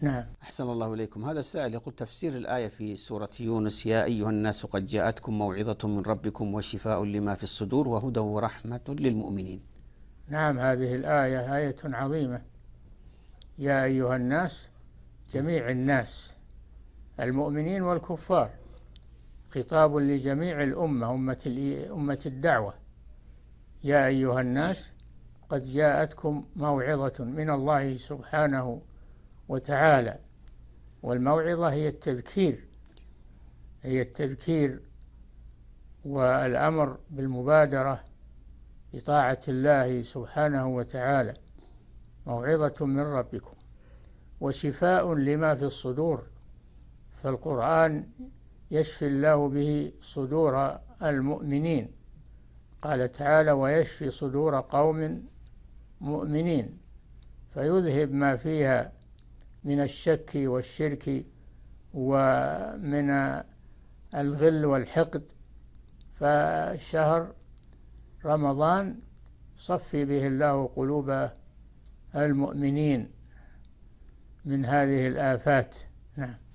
نعم أحسن الله إليكم هذا السائل يقول تفسير الآية في سورة يونس يا أيها الناس قد جاءتكم موعظة من ربكم وشفاء لما في الصدور وهدى ورحمة للمؤمنين نعم هذه الآية آية عظيمة يا أيها الناس جميع الناس المؤمنين والكفار خطاب لجميع الأمة أمة أمة الدعوة يا أيها الناس قد جاءتكم موعظة من الله سبحانه وتعالى والموعظة هي التذكير هي التذكير والأمر بالمبادرة بطاعة الله سبحانه وتعالى موعظة من ربكم وشفاء لما في الصدور فالقرآن يشفي الله به صدور المؤمنين قال تعالى ويشفي صدور قوم مؤمنين فيذهب ما فيها من الشك والشرك ومن الغل والحقد فشهر رمضان صفي به الله قلوب المؤمنين من هذه الآفات نعم